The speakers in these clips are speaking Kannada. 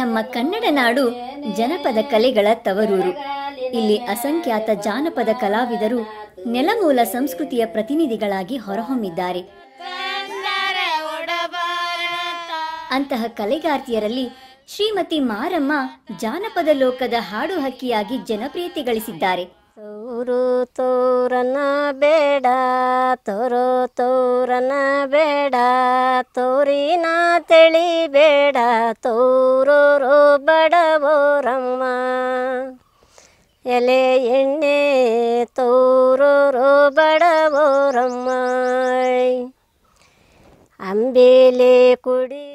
ನಮ್ಮ ಕನ್ನಡ ನಾಡು ಜನಪದ ಕಲೆಗಳ ತವರೂರು ಇಲ್ಲಿ ಅಸಂಖ್ಯಾತ ಜಾನಪದ ಕಲಾವಿದರು ನೆಲಮೂಲ ಸಂಸ್ಕೃತಿಯ ಪ್ರತಿನಿಧಿಗಳಾಗಿ ಹೊರಹೊಮ್ಮಿದ್ದಾರೆ ಅಂತಹ ಕಲೆಗಾರ್ತಿಯರಲ್ಲಿ ಶ್ರೀಮತಿ ಮಾರಮ್ಮ ಜಾನಪದ ಲೋಕದ ಹಾಡು ಹಕ್ಕಿಯಾಗಿ ಜನಪ್ರಿಯತೆ ಗಳಿಸಿದ್ದಾರೆ ತೋರು ತೋರನ ಬೇಡ ತೋರು ತೋರನ ಬೇಡ ತೋರಿನ ತಿಳಿ ಬೇಡ ತೋರೋರು ಬಡವೋರಮ್ಮ ಎಲೆ ಎಣ್ಣೆ ತೋ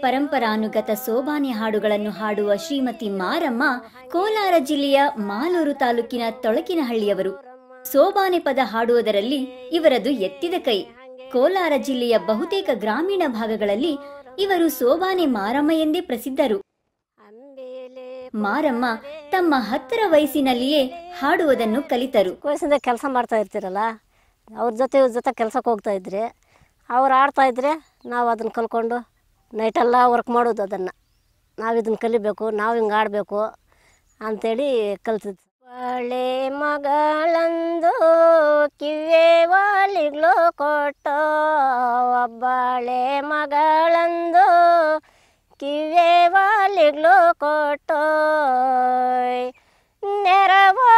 ಪರಂಪರಾನುಗತ ಸೋಬಾನೆ ಹಾಡುಗಳನ್ನು ಹಾಡುವ ಶ್ರೀಮತಿ ಮಾರಮ್ಮ ಕೋಲಾರ ಜಿಲ್ಲೆಯ ಮಾಲೂರು ತಾಲೂಕಿನ ತೊಳಕಿನಹಳ್ಳಿಯವರು ಸೋಬಾನೆ ಪದ ಹಾಡುವುದರಲ್ಲಿ ಇವರದು ಎತ್ತಿದ ಕೈ ಕೋಲಾರ ಜಿಲ್ಲೆಯ ಬಹುತೇಕ ಗ್ರಾಮೀಣ ಭಾಗಗಳಲ್ಲಿ ಇವರು ಸೋಬಾನೆ ಮಾರಮ್ಮ ಎಂದೇ ಪ್ರಸಿದ್ಧರು ಮಾರಮ್ಮ ತಮ್ಮ ಹತ್ತರ ವಯಸ್ಸಿನಲ್ಲಿಯೇ ಹಾಡುವುದನ್ನು ಕಲಿತರು ಕೆಲಸ ಮಾಡ್ತಾ ಇರ್ತಿರಲ್ಲ ಅವ್ರ ಜೊತೆ ಜೊತೆ ಕೆಲಸಕ್ಕೆ ಹೋಗ್ತಾ ಇದ್ರೆ ಅವ್ರು ಇದ್ರೆ ನಾವು ಅದನ್ನು ಕಲ್ತ್ಕೊಂಡು ನೈಟೆಲ್ಲ ವರ್ಕ್ ಮಾಡೋದು ಅದನ್ನು ನಾವು ಇದನ್ನು ಕಲಿಬೇಕು ನಾವು ಹಿಂಗೆ ಆಡಬೇಕು ಅಂಥೇಳಿ ಕಲ್ತಿದ್ವಿ ಒಳ್ಳೆ ಮಗಳಂದು ಕಿವ್ವೆ ವಾಲಿಗಳು ಕೊಟ್ಟು ಒಬ್ಬಳೆ ಮಗಳಂದು ಕಿವೇ ವಾಲಿಗ್ಳು ಕೊಟ್ಟು ನೆರವೋ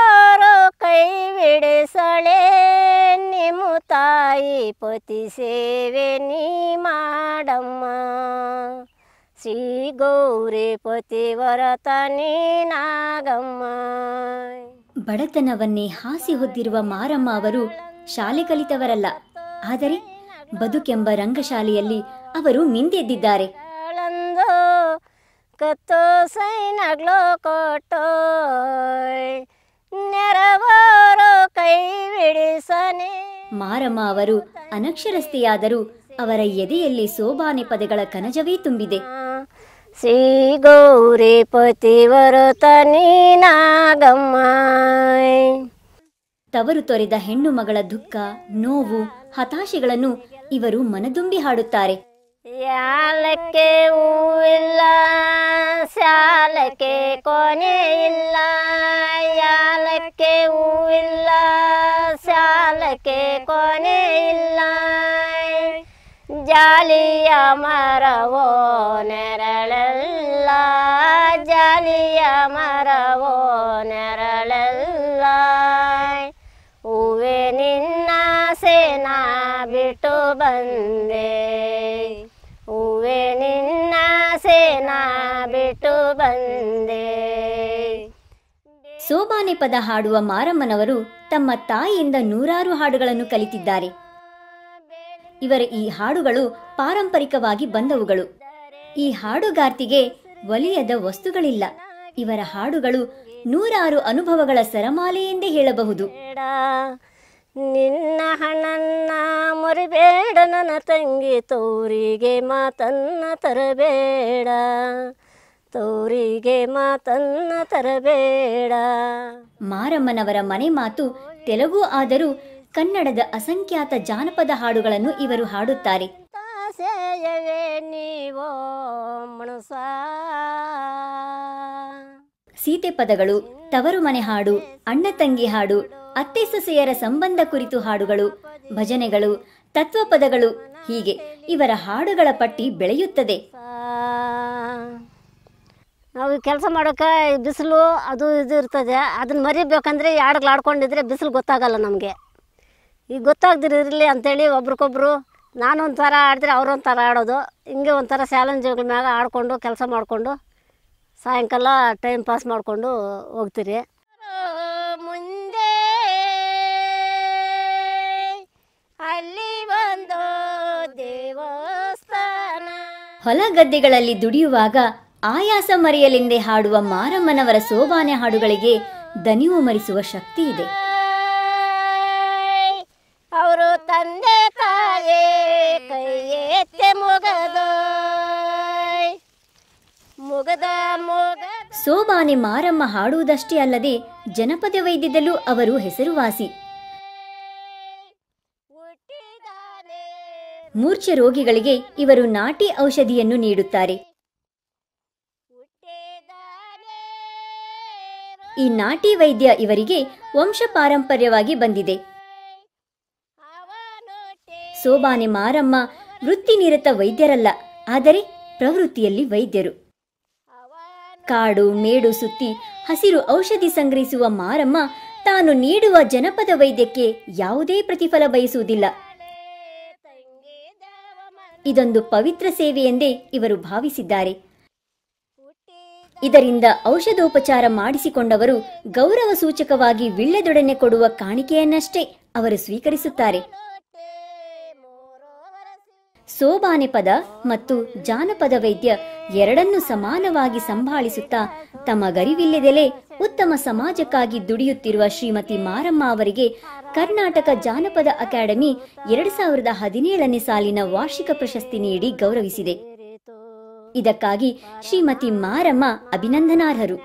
ಶ್ರೀಪತಿ ಸೇವೆ ನೀ ಮಾಡಮ್ಮ ಶ್ರೀ ಗೌರಿಪತಿ ವರತ ನಾಗಮ್ಮ ಬಡತನವನ್ನೇ ಹಾಸಿ ಹೊದ್ದಿರುವ ಮಾರಮ್ಮ ಅವರು ಶಾಲೆ ಕಲಿತವರಲ್ಲ ಆದರೆ ಬದುಕೆಂಬ ರಂಗಶಾಲೆಯಲ್ಲಿ ಅವರು ಮಿಂದೆದ್ದಿದ್ದಾರೆ ಕೊಟ್ಟೋ ನೆರವಾರೋ ಕೈ ಬಿಡಿಸನೇ ಮಾರಮ್ಮ ಅವರು ಅನಕ್ಷರಸ್ಥೆಯಾದರೂ ಅವರ ಎದೆಯಲ್ಲಿ ಸೋಬಾನೆ ಪದಗಳ ಕನಜವೇ ತುಂಬಿದೆ ಶ್ರೀ ಗೌರಿ ಪತಿ ತವರು ತೊರೆದ ಹೆಣ್ಣು ಮಗಳ ದುಃಖ ನೋವು ಹತಾಶೆಗಳನ್ನು ಇವರು ಮನದುಂಬಿ ಹಾಡುತ್ತಾರೆ ಕೊನೆ ಇದಕ್ಕೆ ಕೊನೆ ಇಲ್ಲ ಜಾಲಿಯ ಮರವೋ ನೆರಳಲ್ಲ ಜಾಲಿಯ ಮರವೋ ನೆರಳಲ್ಲ ಹೂವೆ ನಿನ್ನ ಸೇನಾ ಬಿಟ್ಟು ಬಂದೆ ಹೂವೆ ನಿನ್ನ ಸೇನಾ ಬಿಟ್ಟು ಬಂದೆ ಸೋಬಾನೆ ಪದ ಹಾಡುವ ಮಾರಮ್ಮನವರು ತಮ್ಮ ತಾಯಿಯಿಂದ ನೂರಾರು ಹಾಡುಗಳನ್ನು ಕಲಿತಿದ್ದಾರೆ ಇವರ ಈ ಹಾಡುಗಳು ಪಾರಂಪರಿಕವಾಗಿ ಬಂದವುಗಳು ಈ ಹಾಡುಗಾರ್ತಿಗೆ ಒಲಿಯದ ವಸ್ತುಗಳಿಲ್ಲ ಇವರ ಹಾಡುಗಳು ನೂರಾರು ಅನುಭವಗಳ ಸರಮಾಲೆ ಎಂದೇ ಹೇಳಬಹುದು ನಿನ್ನ ಹಣನ್ನ ಮುರಿಬೇಡ ನನ್ನ ತಂಗಿ ತೋರಿಗೆ ಮಾತನ್ನ ತರಬೇಡ ತೋರಿಗೆ ಮಾತನ್ನ ತರಬೇಡ ಮಾರಮ್ಮನವರ ಮನೆ ಮಾತು ತೆಲುಗು ಆದರೂ ಕನ್ನಡದ ಅಸಂಖ್ಯಾತ ಜಾನಪದ ಹಾಡುಗಳನ್ನು ಇವರು ಹಾಡುತ್ತಾರೆ ಸೀತೆ ಪದಗಳು ತವರು ಮನೆ ಹಾಡು ಅಣ್ಣ ತಂಗಿ ಹಾಡು ಅತ್ತೆ ಸೊಸೆಯರ ಸಂಬಂಧ ಕುರಿತು ಹಾಡುಗಳು ಭಜನೆಗಳು ತತ್ವ ಪದಗಳು ಹೀಗೆ ಇವರ ಹಾಡುಗಳ ಪಟ್ಟಿ ಬೆಳೆಯುತ್ತದೆ ನಾವು ಕೆಲಸ ಮಾಡೋಕೆ ಬಿಸಿಲು ಅದು ಇದು ಇರ್ತದೆ ಅದನ್ನು ಮರಿಬೇಕಂದ್ರೆ ಆಡ್ಕೊಂಡಿದ್ರೆ ಬಿಸಿಲು ಗೊತ್ತಾಗಲ್ಲ ನಮಗೆ ಈಗ ಗೊತ್ತಾಗ್ದಿರ ಇರಲಿ ಅಂಥೇಳಿ ಒಬ್ರಿಗೊಬ್ರು ನಾನು ಒಂಥರ ಆಡಿದ್ರೆ ಒಂಥರ ಆಡೋದು ಹಿಂಗೆ ಒಂಥರ ಚಾಲೆಂಜ್ಗಳ ಮ್ಯಾಗ ಆಡಿಕೊಂಡು ಕೆಲಸ ಮಾಡಿಕೊಂಡು ಸಾಯಂಕಾಲ ಟೈಮ್ ಪಾಸ್ ಮಾಡಿಕೊಂಡು ಹೋಗ್ತೀರಿ ಮುಂದೆ ಅಲ್ಲಿ ಬಂದು ದೇವಸ್ಥಾನ ಹೊಲ ಗದ್ದೆಗಳಲ್ಲಿ ದುಡಿಯುವಾಗ ಆಯಾಸ ಮರೆಯಲೆಂದೇ ಹಾಡುವ ಮಾರಮ್ಮನವರ ಸೋಬಾನೆ ಹಾಡುಗಳಿಗೆ ದನಿವು ಮರಿಸುವ ಶಕ್ತಿ ಇದೆ ಅವರು ತಂದೆ ಸೋಬಾನೆ ಮಾರಮ್ಮ ಹಾಡುವುದಷ್ಟೇ ಅಲ್ಲದೆ ಜನಪದ ವೈದ್ಯದಲ್ಲೂ ಅವರು ಹೆಸರುವಾಸಿ ಮೂರ್ಛೆ ರೋಗಿಗಳಿಗೆ ಇವರು ನಾಟಿ ಔಷಧಿಯನ್ನು ನೀಡುತ್ತಾರೆ ಈ ನಾಟಿ ವೈದ್ಯ ಇವರಿಗೆ ವಂಶ ಪಾರಂಪರ್ಯವಾಗಿ ಬಂದಿದೆ ಸೋಬಾನೆ ಮಾರಮ್ಮ ವೃತ್ತಿನಿರತ ವೈದ್ಯರಲ್ಲ ಆದರೆ ಪ್ರವೃತ್ತಿಯಲ್ಲಿ ವೈದ್ಯರು ಕಾಡು ಮೇಡು ಸುತ್ತಿ ಹಸಿರು ಔಷಧಿ ಸಂಗ್ರಹಿಸುವ ಮಾರಮ್ಮ ತಾನು ನೀಡುವ ಜನಪದ ವೈದ್ಯಕ್ಕೆ ಯಾವುದೇ ಪ್ರತಿಫಲ ಬಯಸುವುದಿಲ್ಲ ಇದೊಂದು ಪವಿತ್ರ ಸೇವೆ ಎಂದೇ ಇವರು ಭಾವಿಸಿದ್ದಾರೆ ಇದರಿಂದ ಔಷಧೋಪಚಾರ ಮಾಡಿಸಿಕೊಂಡವರು ಗೌರವ ಸೂಚಕವಾಗಿ ವಿಳ್ಳೆದೊಡನೆ ಕೊಡುವ ಕಾಣಿಕೆಯನ್ನಷ್ಟೇ ಅವರು ಸ್ವೀಕರಿಸುತ್ತಾರೆ ಸೋಬಾನೆ ಪದ ಮತ್ತು ಜಾನಪದ ವೈದ್ಯ ಎರಡನ್ನೂ ಸಮಾನವಾಗಿ ಸಂಭಾಳಿಸುತ್ತಾ ತಮ್ಮ ಗರಿವಿಲ್ಲದೆಲೆ ಉತ್ತಮ ಸಮಾಜಕ್ಕಾಗಿ ದುಡಿಯುತ್ತಿರುವ ಶ್ರೀಮತಿ ಮಾರಮ್ಮ ಅವರಿಗೆ ಕರ್ನಾಟಕ ಜಾನಪದ ಅಕಾಡೆಮಿ ಎರಡ್ ಸಾವಿರದ ಹದಿನೇಳನೇ ಸಾಲಿನ ವಾರ್ಷಿಕ ಪ್ರಶಸ್ತಿ ನೀಡಿ ಗೌರವಿಸಿದೆ ಇದಕ್ಕಾಗಿ ಶ್ರೀಮತಿ ಮಾರಮ್ಮ ಅಭಿನಂದನಾರ್ಹರು